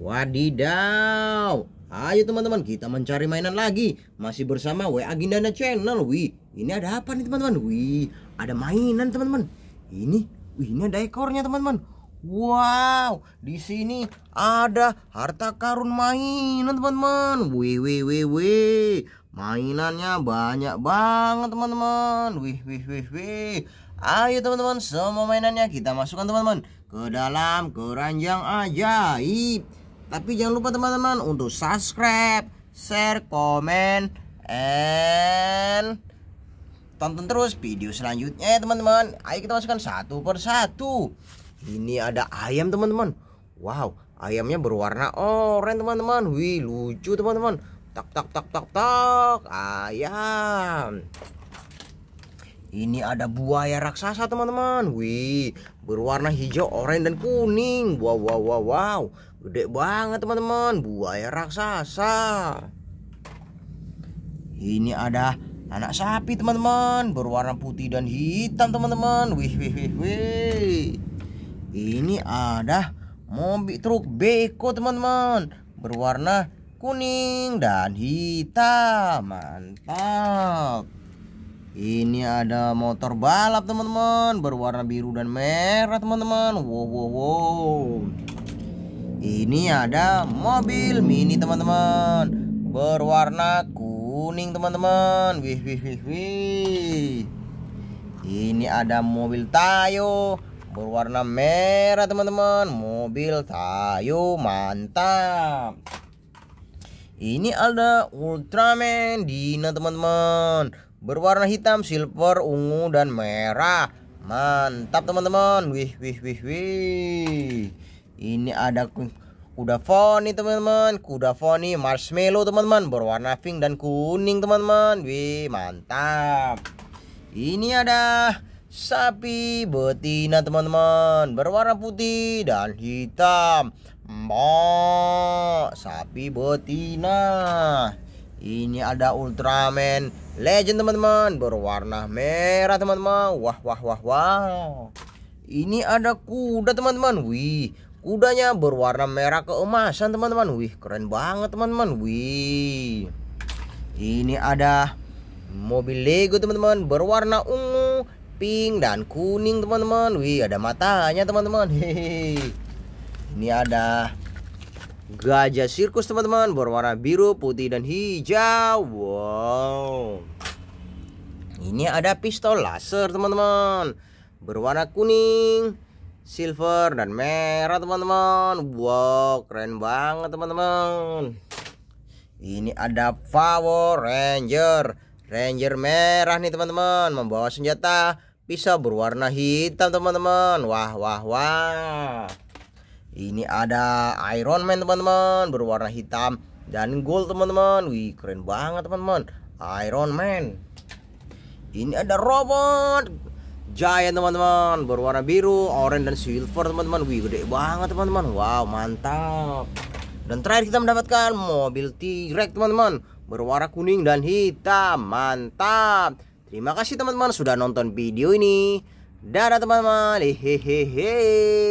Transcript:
Wadidaw. Ayo teman-teman kita mencari mainan lagi Masih bersama WA Gindana Channel Wih ini ada apa nih teman-teman Wih ada mainan teman-teman Ini wih, ini ada ekornya teman-teman Wow, di sini ada harta karun mainan teman-teman. Wih, wih, wih, wih. Mainannya banyak banget teman-teman. Wih, wih, wih, wih. Ayo teman-teman, semua mainannya kita masukkan teman-teman ke dalam keranjang ajaib. Tapi jangan lupa teman-teman untuk subscribe, share, komen, and tonton terus video selanjutnya ya teman-teman. Ayo kita masukkan satu per satu. Ini ada ayam teman-teman. Wow, ayamnya berwarna oranye teman-teman. Wih, lucu teman-teman. Tak tak tak tak tak. Ayam. Ini ada buaya raksasa teman-teman Wih berwarna hijau, oranye dan kuning Wow wow wow wow Gede banget teman-teman, buaya raksasa. Ini ada anak sapi teman-teman, berwarna putih dan hitam teman-teman. Wih wih wih wih. Ini ada mobil truk beko teman-teman, berwarna kuning dan hitam. Mantap. Ini ada motor balap teman-teman Berwarna biru dan merah teman-teman Wow wow wow ini ada mobil mini teman-teman Berwarna kuning teman-teman Wih wih wih wih Ini ada mobil Tayo Berwarna merah teman-teman Mobil Tayo mantap Ini ada Ultraman Dina teman-teman Berwarna hitam, silver, ungu, dan merah Mantap teman-teman Wih wih wih wih ini ada kuda foni teman-teman Kuda foni marshmallow teman-teman Berwarna pink dan kuning teman-teman Wih mantap Ini ada sapi betina teman-teman Berwarna putih dan hitam Mo, sapi betina ini ada Ultraman Legend teman-teman Berwarna merah teman-teman Wah wah wah wah Ini ada kuda teman-teman Wih Kudanya berwarna merah keemasan teman-teman. Wih, keren banget teman-teman. Wih. Ini ada mobil Lego teman-teman berwarna ungu, pink dan kuning teman-teman. Wih, ada matanya teman-teman. Hehehe. Ini ada gajah sirkus teman-teman berwarna biru, putih dan hijau. Wow. Ini ada pistol laser teman-teman berwarna kuning silver dan merah teman-teman wow keren banget teman-teman ini ada Power Ranger Ranger merah nih teman-teman membawa senjata bisa berwarna hitam teman-teman wah wah wah ini ada Iron Man teman-teman berwarna hitam dan gold teman-teman wih keren banget teman-teman Iron Man ini ada robot Giant teman-teman berwarna biru, orange dan silver teman-teman. Wih gede banget teman-teman. Wow mantap. Dan terakhir kita mendapatkan mobil T-Rex teman-teman berwarna kuning dan hitam. Mantap. Terima kasih teman-teman sudah nonton video ini. Dadah teman-teman. Hehehe.